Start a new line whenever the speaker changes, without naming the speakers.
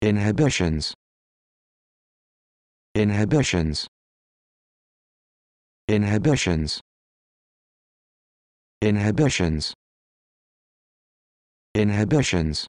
Inhibitions. Inhibitions. Inhibitions. Inhibitions. Inhibitions.